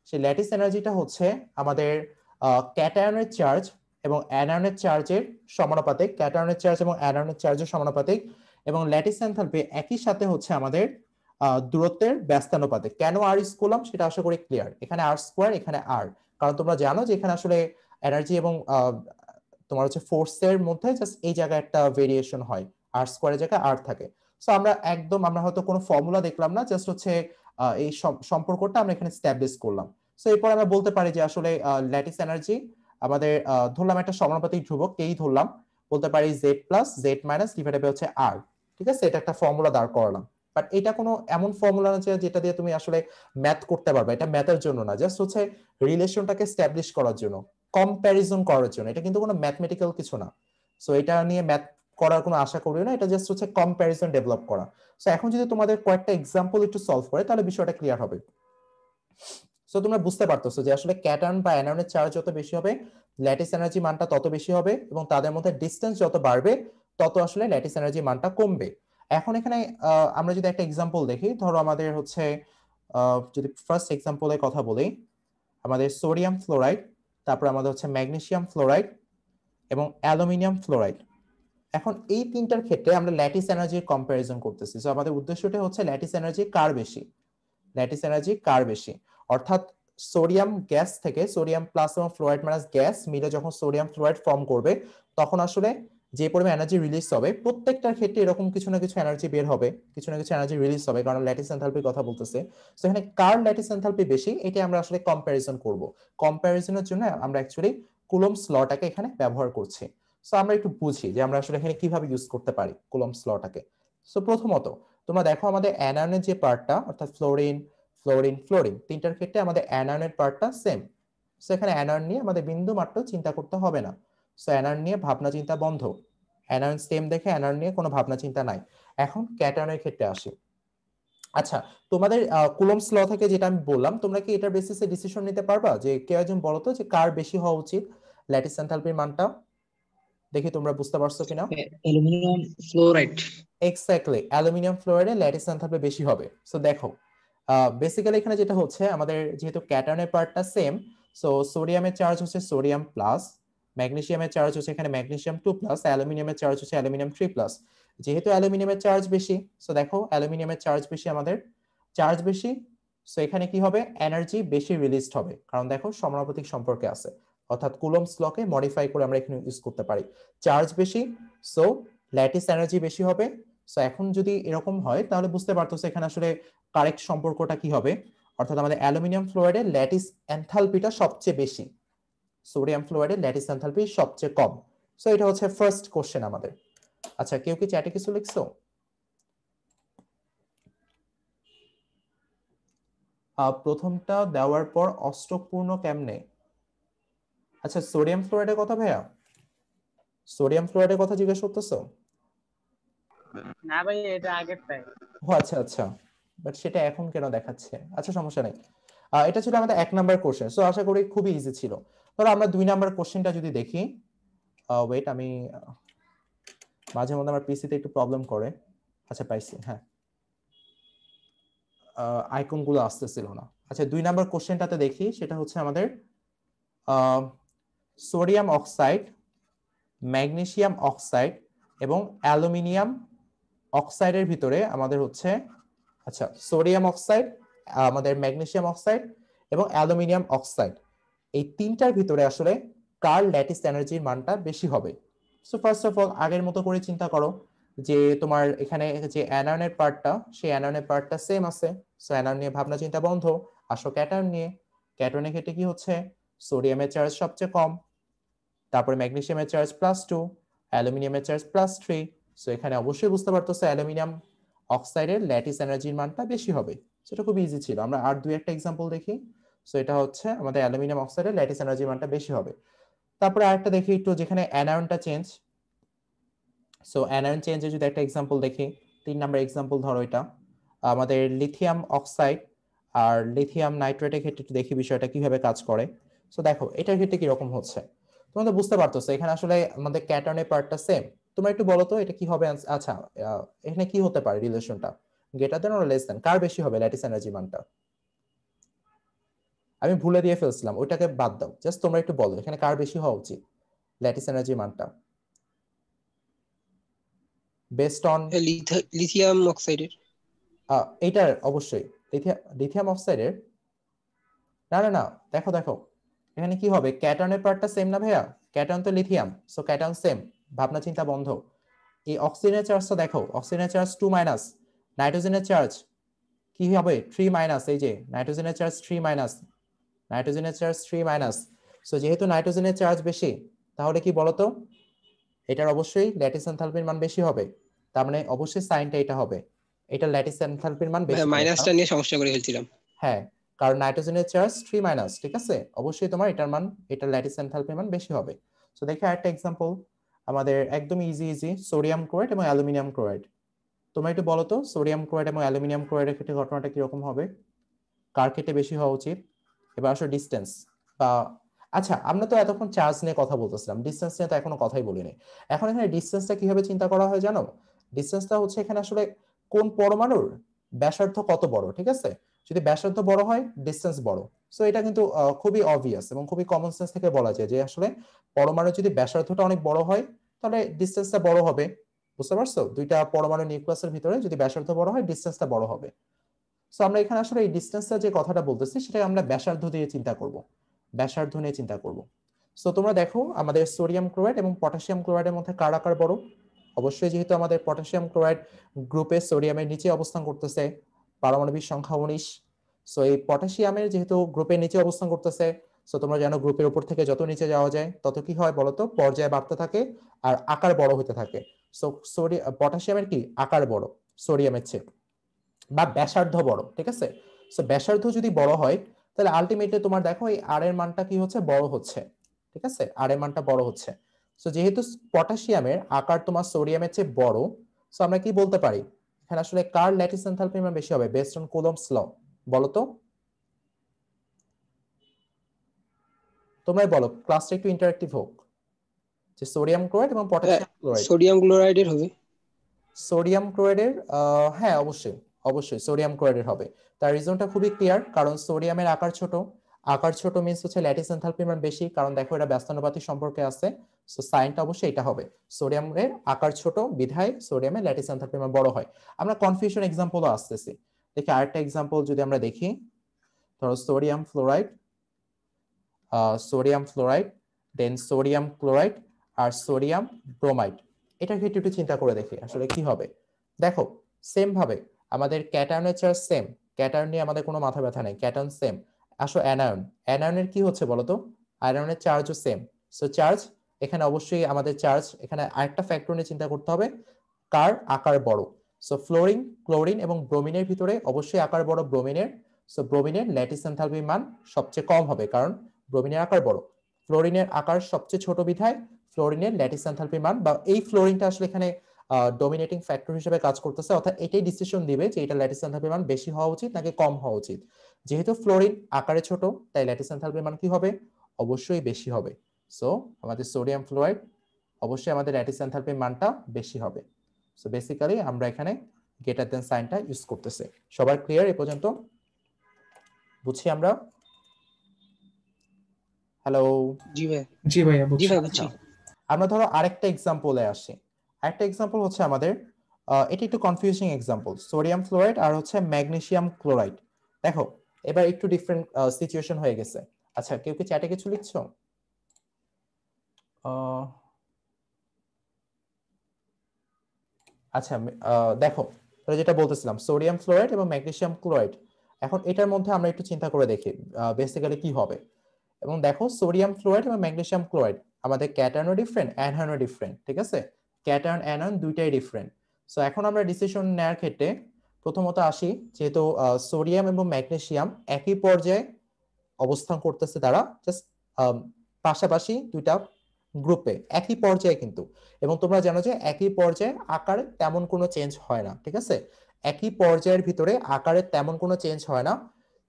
সেই ল্যাটিস এনার্জিটা হচ্ছে আমাদের ক্যাটায়নের চার্জ এবং অ্যানায়নের চার্জের সমানুপাতিক ক্যাটায়নের চার্জ এবং অ্যানায়নের চার্জের সমানুপাতিক এবং ল্যাটিস এনথালপি একই সাথে হচ্ছে আমাদের দূরত্বের ব্যস্তানুপাতিক কেন আর স্কুলাম সেটা আশা করি ক্লিয়ার এখানে আর স্কোয়ার এখানে আর কারণ তোমরা জানো যে এখানে আসলে এনার্জি এবং তোমার হচ্ছে ফোর্সের মধ্যে জাস্ট এই জায়গায় একটা ভেরিয়েশন হয় আর স্কোয়ারের জায়গায় আর থাকে সো আমরা একদম আমরা হয়তো কোনো ফর্মুলা দেখলাম না জাস্ট হচ্ছে এই সম্পর্কটা আমরা এখানে স্ট্যাবলিশ করলাম সো এরপর আমরা বলতে পারি যে আসলে ল্যাটিস এনার্জি আমাদের ধরলাম একটা সমানুপাতিক ধ্রুবক কেই ধরলাম বলতে পারি Z plus Z minus divided by হচ্ছে আর ঠিক আছে এটা একটা ফর্মুলা দাঁড় করালাম বাট এটা কোনো এমন ফর্মুলা না যেটা দিয়ে তুমি আসলে ম্যাথ করতে পারবে এটা ম্যাথের জন্য না জাস্ট হচ্ছে রিলেশনটাকে স্ট্যাবলিশ করার জন্য কম্প্যারিজন করার জন্য এটা কিন্তু কোনো ম্যাথমেটিক্যাল কিছু না সো এটা নিয়ে ম্যাথ করার কোনো আশা করি না এটা জাস্ট হচ্ছে কম্প্যারিজন ডেভেলপ করা সো এখন যদি তোমাদের কয়েকটা এক্সাম্পল একটু সলভ করে তাহলে বিষয়টা ক্লিয়ার হবে সো তোমরা বুঝতে পারতেছো যে আসলে ক্যাটার্ন বা অ্যানায়নের চার্জ যত বেশি হবে ল্যাটিস এনার্জি মানটা তত বেশি হবে এবং তাদের মধ্যে ডিস্টেন্স যত বাড়বে তত আসলে ল্যাটিস এনার্জি মানটা কমবে এখন এখানে আমরা যদি একটা এক্সাম্পল দেখি ধরো আমাদের হচ্ছে যদি ফার্স্ট এক্সাম্পলের কথা বলি আমাদের সোডিয়াম ফ্লোরাইড তারপর আমাদের হচ্ছে ম্যাগনেসিয়াম ফ্লোরাইড এবং অ্যালুমিনিয়াম ফ্লোরাইড এখন এই তিনটার ক্ষেত্রে আমরা ল্যাটিস এনার্জির কম্পারিজন করতেছি সো আমাদের উদ্দেশ্যটা হচ্ছে ল্যাটিস এনার্জি কার বেশি ল্যাটিস এনার্জি কার বেশি অর্থাৎ সোডিয়াম গ্যাস থেকে সোডিয়াম প্লাস এবং ফ্লোরাইড মাইনাস গ্যাস মিলে যখন সোডিয়াম ফ্লোরাইড ফর্ম করবে তখন আসলে যে পরিমাণ এনার্জি রিলিজ হবে প্রত্যেকটার ক্ষেত্রে এরকম কিছু না কিছু এনার্জি বের হবে কিছু না কিছু এনার্জি রিলিজ হবে কারণ ল্যাটিস এনথালপির কথা বলতেছে তো এখানে কার ল্যাটিস এনথালপি বেশি এটা আমরা আসলে কম্পারিজন করব কম্প্যারিজনের জন্য আমরা অ্যাকচুয়ালি কুলম স্লটাকে এখানে ব্যবহার করছি সো আমরা একটু বুঝি যে আমরা আসলে এখানে কিভাবে ইউজ করতে পারি কুলম্বস লটাকে সো প্রথমত তোমরা দেখো আমাদের অ্যানায়নের যে পার্টটা অর্থাৎ ফ্লোরিন ফ্লোরিন ফ্লোরিন তিনটার ক্ষেত্রে আমাদের অ্যানায়নের পার্টটা সেম সো এখানে অ্যানায়ন নিয়ে আমাদের বিন্দু মাত্র চিন্তা করতে হবে না সো অ্যানায়ন নিয়ে ভাবনা চিন্তা বন্ধ অ্যানায়ন সেম দেখে অ্যানায়ন নিয়ে কোনো ভাবনা চিন্তা নাই এখন ক্যাটায়নের ক্ষেত্রে আসি আচ্ছা তোমাদের কুলমস ল থেকে যেটা আমি বললাম তোমরা কি এটার বেসিসে ডিসিশন নিতে পারবা যে কেউ একজন বলো তো যে কার বেশি হওয়া উচিত ল্যাটিস এনথালপির মানটা দেখি তোমরা বুঝতে পারছো কিনা অ্যালুমিনিয়াম ফ্লোরাইড এক্স্যাক্টলি অ্যালুমিনিয়াম ফ্লোরাইডে ল্যাটিস এনথালপি বেশি হবে সো দেখো বেসিক্যালি এখানে যেটা হচ্ছে আমাদের যেহেতু ক্যাটায়নের পার্টটা সেম সো সোডিয়ামের চার্জ হচ্ছে সোডিয়াম প্লাস ম্যাগনেসিয়ামের চার্জ হচ্ছে এখানে ম্যাগনেসিয়াম টু প্লাস অ্যালুমিনিয়ামের চার্জ হচ্ছে অ্যালুমিনিয়াম থ্রি প্লাস যেহেতু অ্যালুমিনিয়ামের চার্জ বেশি সো দেখো অ্যালুমিনিয়ামের চার্জ বেশি আমাদের চার্জ বেশি সো এখানে কি হবে এনার্জি বেশি রিলিজড হবে কারণ দেখো সমানুপাতিক সম্পর্কে আছে অর্থাৎ কুলমস লকে মডিফাই করে আমরা এখানে ইউজ করতে পারি চার্জ বেশি সো ল্যাটিস এনার্জি বেশি হবে সো এখন যদি এরকম হয় তাহলে বুঝতে পারতো এখানে আসলে কারেক্ট সম্পর্কটা কি হবে অর্থাৎ আমাদের অ্যালুমিনিয়াম ফ্লোরাইডের ল্যাটিস এনথালপিটা সবচেয়ে বেশি সোডিয়াম ফ্লোরাইডের ল্যাটিস এনথালপি সবচেয়ে কম সো এটা হচ্ছে ফার্স্ট কোশ্চেন আমাদের আচ্ছা কেউ কি চ্যাটে কিছু লিখছো প্রথমটা দেওয়ার পর অষ্টকপূর্ণ কেমনে আচ্ছা সোডিয়াম ফ্লোরাইডের কথা ভাইয়া সোডিয়াম ফ্লোরাইডের কথা জিজ্ঞেস করতেছো না ভাই এটা আগেরটাই ও আচ্ছা আচ্ছা বাট সেটা এখন কেন দেখাচ্ছে আচ্ছা সমস্যা নাই এটা ছিল আমাদের এক নাম্বার কোশ্চেন সো আশা করি খুবই ইজি ছিল ধরো আমরা দুই নাম্বার কোশ্চেনটা যদি দেখি ওয়েট আমি মাঝে মধ্যে আমার পিসিতে একটু প্রবলেম করে আচ্ছা পাইছি হ্যাঁ আইকনগুলো আসতেছিল না আচ্ছা দুই নাম্বার কোশ্চেনটাতে দেখি সেটা হচ্ছে আমাদের সোডিয়াম অক্সাইড ম্যাগনেসিয়াম অক্সাইড এবং অ্যালুমিনিয়াম অক্সাইডের ভিতরে আমাদের হচ্ছে আচ্ছা সোডিয়াম অক্সাইড আমাদের ম্যাগনেসিয়াম অক্সাইড এবং অ্যালুমিনিয়াম অক্সাইড এই তিনটার ভিতরে আসলে কার ল্যাটিস এনার্জির মানটা বেশি হবে সো ফার্স্ট অফ অল আগের মতো করে চিন্তা করো যে তোমার এখানে যে অ্যানায়নের পার্টটা সেই অ্যানায়নের পার্টটা সেম আছে সো অ্যানায়ন নিয়ে ভাবনা চিন্তা বন্ধ আসো ক্যাটার্ন নিয়ে ক্যাটনের ক্ষেত্রে কি হচ্ছে সোডিয়ামের চার্জ সবচেয়ে কম তারপরে ম্যাগনেসিয়ামের চার্জ প্লাস টু অ্যালুমিনিয়ামের চার্জ প্লাস থ্রি সো এখানে অবশ্যই বুঝতে পারতেছে অ্যালুমিনিয়াম অক্সাইডের ল্যাটিস এনার্জির মানটা বেশি হবে সেটা খুব ইজি ছিল আমরা আর দুই একটা এক্সাম্পল দেখি সো এটা হচ্ছে আমাদের অ্যালুমিনিয়াম অক্সাইডের ল্যাটিস এনার্জির মানটা বেশি হবে তারপরে আরেকটা দেখি একটু যেখানে অ্যানায়নটা চেঞ্জ সো অ্যানায়ন চেঞ্জে যদি একটা এক্সাম্পল দেখি তিন নাম্বার এক্সাম্পল ধরো এটা আমাদের লিথিয়াম অক্সাইড আর লিথিয়াম নাইট্রেটের ক্ষেত্রে একটু দেখি বিষয়টা কিভাবে কাজ করে সো দেখো এটার ক্ষেত্রে কিরকম হচ্ছে তোমরা বুঝতে পারতেছো এখানে আসলে আমাদের ক্যাটার্নের পার্টটা সেম তোমরা একটু বলো তো এটা কি হবে আচ্ছা এখানে কি হতে পারে রিলেশনটা গেটার দেন অর লেস দেন কার বেশি হবে ল্যাটিস এনার্জি মানটা আমি ভুলে দিয়ে ফেলছিলাম ওইটাকে বাদ দাও জাস্ট তোমরা একটু বলো এখানে কার বেশি হওয়া উচিত ল্যাটিস এনার্জি মানটা বেসড অন লিথিয়াম অক্সাইডের এটার অবশ্যই লিথিয়াম অক্সাইডের না না না দেখো দেখো এখানে কি হবে ক্যাটনের পার্টটা সেম না ভাইয়া ক্যাটন তো লিথিয়াম সো ক্যাটন সেম ভাবনা চিন্তা বন্ধ এই অক্সিজেনের চার্জটা দেখো অক্সিজেনের চার্জ টু মাইনাস নাইট্রোজেনের চার্জ কি হবে থ্রি মাইনাস এই যে নাইট্রোজেনের চার্জ থ্রি মাইনাস নাইট্রোজেনের চার্জ থ্রি মাইনাস সো যেহেতু নাইট্রোজেনের চার্জ বেশি তাহলে কি বলতো এটার অবশ্যই ল্যাটিস এনথালপির মান বেশি হবে তার মানে অবশ্যই সাইনটা এটা হবে এটা ল্যাটিস এনথালপির মান বেশি মাইনাসটা নিয়ে সমস্যা করে ফেলছিলাম হ্যাঁ কারণ নাইট্রোজেনের চার্জ থ্রি মাইনাস ঠিক আছে অবশ্যই তোমার এটার মান এটার ল্যাটিস এনথালপির মান বেশি হবে সো দেখে আরেকটা এক্সাম্পল আমাদের একদম ইজি ইজি সোডিয়াম ক্লোরাইড এবং অ্যালুমিনিয়াম ক্লোরাইড তোমরা একটু বলো তো সোডিয়াম ক্লোরাইড এবং অ্যালুমিনিয়াম ক্লোরাইডের ক্ষেত্রে ঘটনাটা কীরকম হবে কার ক্ষেত্রে বেশি হওয়া উচিত এবার আসো ডিস্টেন্স বা আচ্ছা আমরা তো এতক্ষণ চার্জ নিয়ে কথা বলতেছিলাম ডিস্টেন্স নিয়ে তো এখনো কথাই বলিনি এখন এখানে ডিস্টেন্সটা কিভাবে চিন্তা করা হয় জানো ডিস্টেন্সটা হচ্ছে এখানে আসলে কোন পরমাণুর ব্যাসার্ধ কত বড় ঠিক আছে যদি ব্যাসার্ধ বড় হয় ডিস্টেন্স বড় সো এটা কিন্তু খুবই অবভিয়াস এবং খুবই কমন সেন্স থেকে বলা যায় যে আসলে পরমাণু যদি ব্যাসার্ধটা অনেক বড় হয় তাহলে ডিস্টেন্সটা বড় হবে বুঝতে পারছো দুইটা পরমাণু নিউক্লিয়াসের ভিতরে যদি ব্যাসার্ধ বড় হয় ডিস্টেন্সটা বড় হবে সো আমরা এখানে আসলে এই ডিস্টেন্সটা যে কথাটা বলতেছি সেটা আমরা ব্যাসার্ধ দিয়ে চিন্তা করব ব্যাসার্ধ নিয়ে চিন্তা করব সো তোমরা দেখো আমাদের সোডিয়াম ক্লোরাইড এবং পটাশিয়াম ক্লোরাইডের মধ্যে কার আকার বড় অবশ্যই যেহেতু আমাদের পটাশিয়াম ক্লোরাইড গ্রুপে সোডিয়ামের নিচে অবস্থান করতেছে পারমাণবিক সংখ্যা উনিশ সো এই পটাশিয়ামের যেহেতু গ্রুপের নিচে অবস্থান করতেছে সো তোমরা জানো গ্রুপের উপর থেকে যত নিচে যাওয়া যায় তত কি হয় বলতো পর্যায়ে বাড়তে থাকে আর আকার বড় হতে থাকে সো সোডিয়াম পটাশিয়ামের কি আকার বড় সোডিয়ামের চেয়ে বা ব্যাসার্ধ বড় ঠিক আছে সো ব্যাসার্ধ যদি বড় হয় তাহলে আলটিমেটলি তোমার দেখো এই আর এর মানটা কি হচ্ছে বড় হচ্ছে ঠিক আছে আর এর মানটা বড় হচ্ছে সো যেহেতু পটাশিয়ামের আকার তোমার সোডিয়ামের চেয়ে বড় সো আমরা কি বলতে পারি এখানে হ্যাঁ, আসলে কার ল্যাটিস এনথালপি আমরা বেশি হবে বেসড অন কুলম্বস ল বলো তো তোমরাই বলো ক্লাসটা একটু ইন্টারঅ্যাকটিভ হোক যে সোডিয়াম ক্লোরাইড এবং পটাশিয়াম ক্লোরাইড সোডিয়াম ক্লোরাইডের হবে সোডিয়াম ক্লোরাইডের হ্যাঁ অবশ্যই অবশ্যই সোডিয়াম ক্লোরাইডের হবে তার রিজনটা খুবই ক্লিয়ার কারণ সোডিয়ামের আকার ছোট আকার ছোট মিনস হচ্ছে ল্যাটিস এনথালপির মান বেশি কারণ দেখো এটা ব্যস্তানুপাতিক সম্পর্কে আছে সো সাইনটা অবশ্যই এটা হবে সোডিয়ামের আকার ছোট বিধায় সোডিয়ামের ল্যাটিস এনথালপির মান বড় হয় আমরা কনফিউশন এক্সাম্পলও আসতেছি দেখি আরেকটা এক্সাম্পল যদি আমরা দেখি ধরো sodium fluoride sodium fluoride then sodium chloride আর সোডিয়াম ব্রোমাইড এটা ক্ষেত্রে একটু চিন্তা করে দেখি আসলে কি হবে দেখো সেম ভাবে আমাদের ক্যাটায়নের চার্জ সেম ক্যাটায়ন নিয়ে আমাদের কোনো মাথা ব্যথা নেই ক্যাটায়ন সেম আসো অ্যানায়ন অ্যানায়নের কি হচ্ছে বলতো আয়রনের চার্জও সেম সো চার্জ এখানে অবশ্যই আমাদের চার্জ এখানে আরেকটা ফ্যাক্টর নিয়ে চিন্তা করতে হবে কার আকার বড় সো ফ্লোরিন ক্লোরিন এবং ব্রোমিনের ভিতরে অবশ্যই আকার বড় ব্রোমিনের সো ব্রোমিনের ল্যাটিস এনথালপির মান সবচেয়ে কম হবে কারণ ব্রোমিনের আকার বড় ফ্লোরিনের আকার সবচেয়ে ছোট বিধায় ফ্লোরিনের ল্যাটিস এনথালপির মান বা এই ফ্লোরিনটা আসলে এখানে ডমিনেটিং ফ্যাক্টর হিসেবে কাজ করতেছে অর্থাৎ এটাই ডিসিশন দিবে যে এটা ল্যাটিস এনথালপির মান বেশি হওয়া উচিত নাকি কম হওয়া উচিত যেহেতু ফ্লোরিন আকারে ছোট তাই ল্যাটিস এনথালপির মান কি হবে অবশ্যই বেশি হবে সো আমাদের সোডিয়াম ফ্লোরাইড অবশ্যই আমাদের ল্যাটিস এনথালপির মানটা বেশি হবে সো বেসিক্যালি আমরা এখানে গেটার দেন সাইনটা ইউজ করতেছে সবার ক্লিয়ার এ পর্যন্ত বুঝছি আমরা হ্যালো জি ভাই জি ভাইয়া বুঝছি আমরা ধরো আরেকটা এক্সাম্পলে আসি একটা এক্সাম্পল হচ্ছে আমাদের এটি একটু কনফিউজিং এক্সাম্পল সোডিয়াম ফ্লোরাইড আর হচ্ছে ম্যাগনেশিয়াম ক্লোরাইড দেখো এবার একটু ডিফারেন্ট সিচুয়েশন হয়ে গেছে আচ্ছা কেউ কি চ্যাটে কিছু লিখছ আচ্ছা দেখো যেটা বলতেছিলাম সোডিয়াম ফ্লোরাইড এবং ম্যাগনেশিয়াম ক্লোরাইড এখন এটার মধ্যে আমরা একটু চিন্তা করে দেখি বেসিক্যালি কি হবে এবং দেখো সোডিয়াম ফ্লোরাইড এবং ম্যাগনেশিয়াম ক্লোরাইড আমাদের ক্যাটানো ডিফারেন্ট অ্যানহানো ডিফারেন্ট ঠিক আছে ক্যাটার্ন অ্যানন দুইটাই ডিফারেন্ট সো এখন আমরা ডিসিশন নেওয়ার ক্ষেত্রে প্রথমত আসি যেহেতু সোডিয়াম এবং ম্যাগনেসিয়াম একই পর্যায়ে অবস্থান করতেছে তারা জাস্ট পাশাপাশি দুইটা গ্রুপে একই পর্যায়ে কিন্তু এবং তোমরা জানো যে একই পর্যায়ে আকারে তেমন কোনো চেঞ্জ হয় না ঠিক আছে একই পর্যায়ের ভিতরে আকারে তেমন কোনো চেঞ্জ হয় না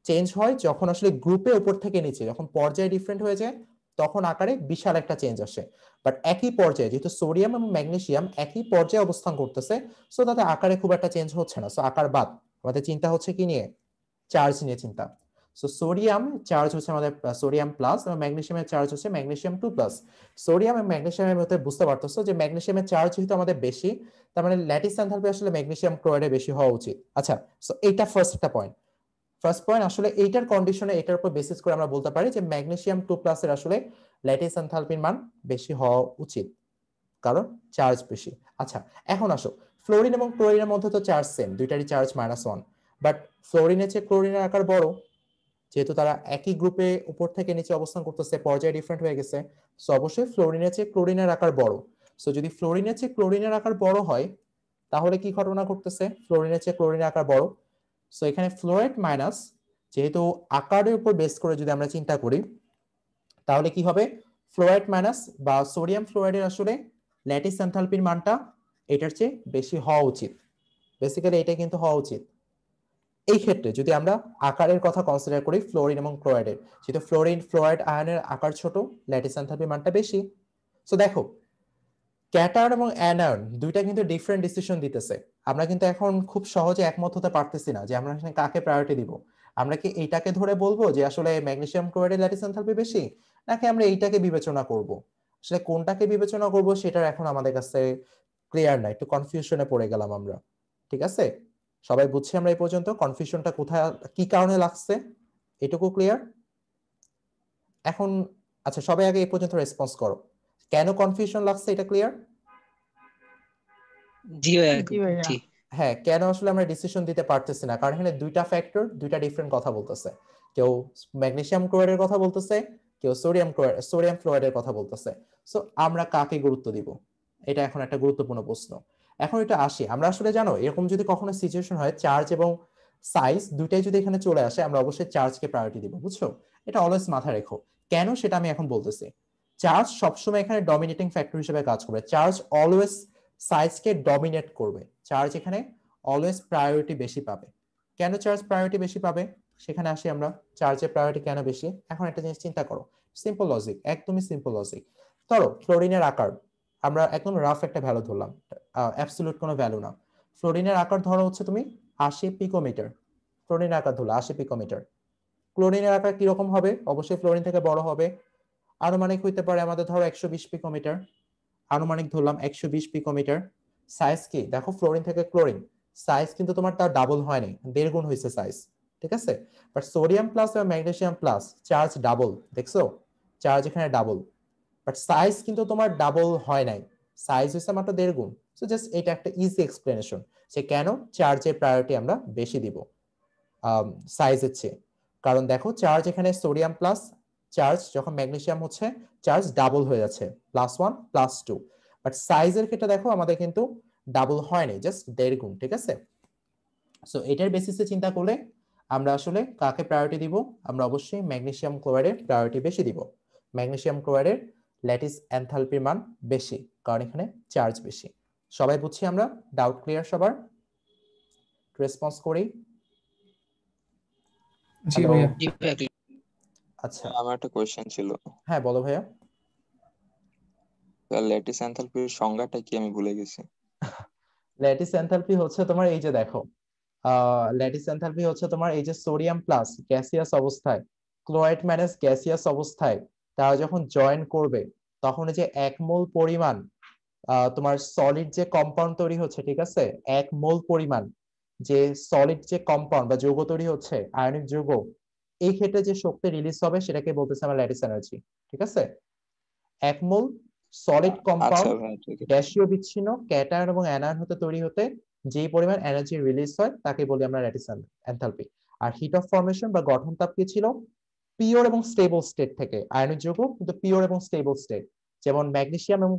চেঞ্জ হয় যখন আসলে গ্রুপে উপর থেকে নিচে যখন পর্যায়ে ডিফারেন্ট হয়ে যায় তখন আকারে বিশাল একটা চেঞ্জ আসে বাট একই পর্যায়ে যেহেতু সোডিয়াম এবং ম্যাগনেসিয়াম একই পর্যায়ে অবস্থান করতেছে সো তাতে আকারে খুব একটা চেঞ্জ হচ্ছে না সো আকার বাদ আমাদের চিন্তা হচ্ছে কি নিয়ে চার্জ নিয়ে চিন্তা সো সোডিয়াম চার্জ হচ্ছে আমাদের সোডিয়াম প্লাস এবং ম্যাগনেসিয়ামের চার্জ হচ্ছে ম্যাগনেসিয়াম টু প্লাস সোডিয়াম এবং ম্যাগনেসিয়ামের মধ্যে বুঝতে পারতেছো যে ম্যাগনেসিয়ামের চার্জ যেহেতু আমাদের বেশি তার মানে ল্যাটিস এনথালপি আসলে ম্যাগনেসিয়াম ক্লোরাইডে বেশি হওয়া উচিত আচ্ছা সো এইটা ফার্স্ট একটা পয়েন্ট ফার্স্ট পয়েন্ট আসলে এইটার কন্ডিশনে এটার উপর বেসিস করে আমরা বলতে পারি যে ম্যাগনেসিয়াম টু প্লাসের আসলে ল্যাটিস এনথালপির মান বেশি হওয়া উচিত কারণ চার্জ বেশি আচ্ছা এখন আসো ফ্লোরিন এবং ক্লোরিনের মধ্যে তো চার্জ সেম দুইটারই চার্জ মাইনাস ওয়ান বাট ফ্লোরিনের চেয়ে ক্লোরিনের আকার বড় যেহেতু তারা একই গ্রুপে উপর থেকে নিচে অবস্থান করতেছে পর্যায়ে ডিফারেন্ট হয়ে গেছে সো অবশ্যই ফ্লোরিনের চেয়ে ক্লোরিনের আকার বড় সো যদি ফ্লোরিনের চেয়ে ক্লোরিনের আকার বড় হয় তাহলে কি ঘটনা ঘটতেছে ফ্লোরিনের চেয়ে ক্লোরিনের আকার বড় সো এখানে ফ্লোরাইড মাইনাস যেহেতু আকারের উপর বেস করে যদি আমরা চিন্তা করি তাহলে কি হবে ফ্লোরাইড মাইনাস বা সোডিয়াম ফ্লোরাইডের আসলে ল্যাটিস এনথালপির মানটা এটার চেয়ে বেশি হওয়া উচিত বেসিক্যালি এটা কিন্তু হওয়া উচিত এই ক্ষেত্রে যদি আমরা আকারের কথা কনসিডার করি ফ্লোরিন এবং ক্লোরাইডের যেহেতু ফ্লোরিন ফ্লোরাইড আয়নের আকার ছোট ল্যাটিস এনথালপির মানটা বেশি সো দেখো ক্যাটায়ন এবং অ্যানায়ন দুইটা কিন্তু ডিফারেন্ট ডিসিশন দিতেছে আমরা কিন্তু এখন খুব সহজে একমত হতে পারতেছি না যে আমরা কাকে প্রায়োরিটি দিব আমরা কি এটাকে ধরে বলবো যে আসলে ম্যাগনেসিয়াম ক্লোরাইডের ল্যাটিস এনথালপি বেশি নাকি আমরা এইটাকে বিবেচনা করব আসলে কোনটাকে বিবেচনা করব সেটার এখন আমাদের কাছে ক্লিয়ার না একটু কনফিউশনে পড়ে গেলাম আমরা ঠিক আছে সবাই বুঝছি আমরা এই পর্যন্ত কনফিউশনটা কোথায় কি কারণে লাগছে এটুকু ক্লিয়ার এখন আচ্ছা সবাই আগে এই পর্যন্ত রেসপন্স করো কেন কনফিউশন লাগছে এটা ক্লিয়ার জি জি হ্যাঁ কেন আসলে আমরা ডিসিশন দিতে পারতেছি না কারণ এখানে দুইটা ফ্যাক্টর দুইটা ডিফারেন্ট কথা বলতেছে কেউ ম্যাগনেসিয়াম ক্লোরাইডের কথা বলতেছে কেউ সোডিয়াম ক্লোরাইড সোডিয়াম ফ্লোরাইডের কথা বলতেছে সো আমরা কাকে গুরুত্ব দিব এটা এখন একটা গুরুত্বপূর্ণ প্রশ্ন এখন এটা আসি আমরা আসলে জানো এরকম যদি কখনো সিচুয়েশন হয় চার্জ এবং সাইজ দুইটাই যদি এখানে চলে আসে আমরা অবশ্যই চার্জকে প্রায়োরিটি দিব বুঝছো এটা অলওয়েজ মাথায় রেখো কেন সেটা আমি এখন বলতেছি চার্জ সবসময় এখানে ডমিনেটিং ফ্যাক্টর হিসেবে কাজ করবে চার্জ অলওয়েজ সাইজকে ডমিনেট করবে চার্জ এখানে অলওয়েজ প্রায়োরিটি বেশি পাবে কেন চার্জ প্রায়োরিটি বেশি পাবে সেখানে আসি আমরা চার্জের প্রায়োরিটি কেন বেশি এখন একটা জিনিস চিন্তা করো সিম্পল লজিক একদমই সিম্পল লজিক ধরো ফ্লোরিনের আকার আমরা একদম রাফ একটা ভ্যালু ধরলাম অ্যাবসলিউট কোনো ভ্যালু না ফ্লোরিনের আকার ধরো হচ্ছে তুমি আশি পিকোমিটার ফ্লোরিনের আকার ধরলো আশি পিকোমিটার ক্লোরিনের আকার কিরকম হবে অবশ্যই ফ্লোরিন থেকে বড় হবে আনুমানিক হইতে পারে আমাদের ধরো একশো বিশ পিকোমিটার আনুমানিক ধরলাম একশো বিশ পিকোমিটার সাইজ কি দেখো ফ্লোরিন থেকে ক্লোরিন সাইজ কিন্তু তোমার তার ডাবল হয়নি দেড় গুণ হয়েছে সাইজ ঠিক আছে বাট সোডিয়াম প্লাস এবং ম্যাগনেসিয়াম প্লাস চার্জ ডাবল দেখছো চার্জ এখানে ডাবল বাট সাইজ কিন্তু তোমার ডাবল হয় নাই সাইজ হচ্ছে মাত্র দেড় গুণ সো জাস্ট এটা একটা ইজি এক্সপ্লেনেশন যে কেন চার্জের প্রায়োরিটি আমরা বেশি দিব সাইজের um, চেয়ে কারণ দেখো চার্জ এখানে সোডিয়াম প্লাস চার্জ যখন ম্যাগনেসিয়াম হচ্ছে চার্জ ডাবল হয়ে যাচ্ছে plus one plus two but সাইজের ক্ষেত্রে দেখো আমাদের কিন্তু ডাবল হয়নি জাস্ট দেড় গুণ ঠিক আছে সো এটার বেসিসে চিন্তা করলে আমরা আসলে কাকে প্রায়োরিটি দিব আমরা অবশ্যই ম্যাগনেশিয়াম ক্লোরাইডের প্রায়োরিটি বেশি দিব ম্যাগনেশিয়াম ক্লোরাইডের ল্যাটিস অ্যানথালপির মান বেশি কারণ এখানে চার্জ বেশি সবাই বুঝছি আমরা ডাউট ক্লিয়ার সবার রেসপন্স করি আচ্ছা আমার একটা কোয়েশ্চেন ছিল হ্যাঁ বলো ভাইয়া ল্যাটিস অ্যানথালপির সংজ্ঞাটা কি আমি ভুলে গেছি ল্যাটিস অ্যান্থালপি হচ্ছে তোমার এই যে দেখো ল্যাটিস এনথালপি হচ্ছে তোমার এই যে সোডিয়াম প্লাস গ্যাসিয়াস অবস্থায় ক্লোরাইড মাইনাস গ্যাসিয়াস অবস্থায় তারা যখন জয়েন করবে তখন যে এক মোল পরিমাণ তোমার সলিড যে কম্পাউন্ড তৈরি হচ্ছে ঠিক আছে এক মোল পরিমাণ যে সলিড যে কম্পাউন্ড বা যৌগ তৈরি হচ্ছে আয়নিক যৌগ এই ক্ষেত্রে যে শক্তি রিলিজ হবে সেটাকে বলতেছে আমার ল্যাটিস এনার্জি ঠিক আছে এক মোল সলিড কম্পাউন্ড আচ্ছা, আচ্ছা, আচ্ছা। গ্যাসীয় বিচ্ছিন্ন ক্যাটায়ন এবং অ্যানায়ন হতে তৈরি হতে যে পরিমাণ এনার্জি রিলিজ হয় তাকে বলি আমরা ল্যাটিস এনথালপি আর হিট অফ ফর্মেশন বা গঠন তাপ কি ছিল পিওর এবং স্টেবল স্টেট থেকে আয়নিক যৌগ কিন্তু পিওর এবং স্টেবল স্টেট যেমন ম্যাগনেসিয়াম এবং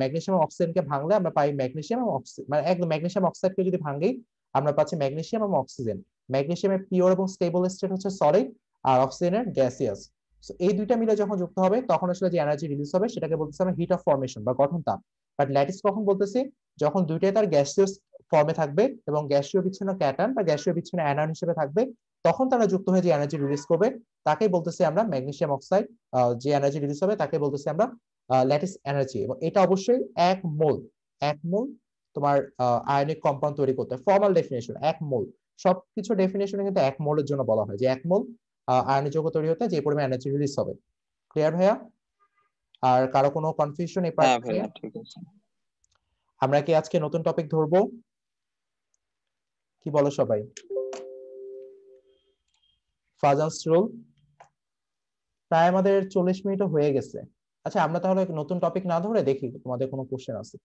ম্যাগনেসিয়াম অক্সিজেনকে ভাঙলে আমরা পাই ম্যাগনেসিয়াম এবং মানে একদম ম্যাগনেসিয়াম অক্সাইডকে যদি ভাঙি আমরা পাচ্ছি ম্যাগনেসিয়াম এবং অক্সিজেন ম্যাগনেসিয়ামের পিওর এবং স্টেবল স্টেট হচ্ছে সলিড আর অক্সিজেনের গ্যাসিয়াস সো এই দুইটা মিলে যখন যুক্ত হবে তখন আসলে যে এনার্জি রিলিজ হবে সেটাকে বলতেছি আমরা হিট অফ ফর্মেশন বা গঠন তাপ বাট ল্যাটিস কখন বলতেছি যখন দুইটাই তার গ্যাসিয়াস ফর্মে থাকবে এবং গ্যাসীয় বিচ্ছিন্ন ক্যাটান বা গ্যাসীয় বিচ্ছিন্ন অ্যানায়ন হিসেবে থাকবে তখন তারা যুক্ত হয়ে যে এনার্জি রিলিজ করবে তাকে বলতেছি আমরা ম্যাগনেসিয়াম অক্সাইড যে এনার্জি রিলিজ হবে তাকে বলতেছি আমরা ল্যাটিস এনার্জি এবং এটা অবশ্যই এক মোল এক মোল তোমার আয়নিক কম্পাউন্ড তৈরি করতে ফর্মাল ডেফিনেশন এক মোল সবকিছু ডেফিনেশনে কিন্তু এক মোলের জন্য বলা হয় যে এক মোল আয়নিক যৌগ তৈরি হতে যে পরিমাণ এনার্জি রিলিজ হবে ক্লিয়ার ভাইয়া আর কারো কোনো কনফিউশন হ্যাঁ এই আমরা কি আজকে নতুন টপিক ধরবো কি বলো সবাই ফাজান্স রুল প্রায় আমাদের চল্লিশ মিনিট হয়ে গেছে আচ্ছা আমরা তাহলে নতুন টপিক না ধরে দেখি তোমাদের কোনো কোশ্চেন আছে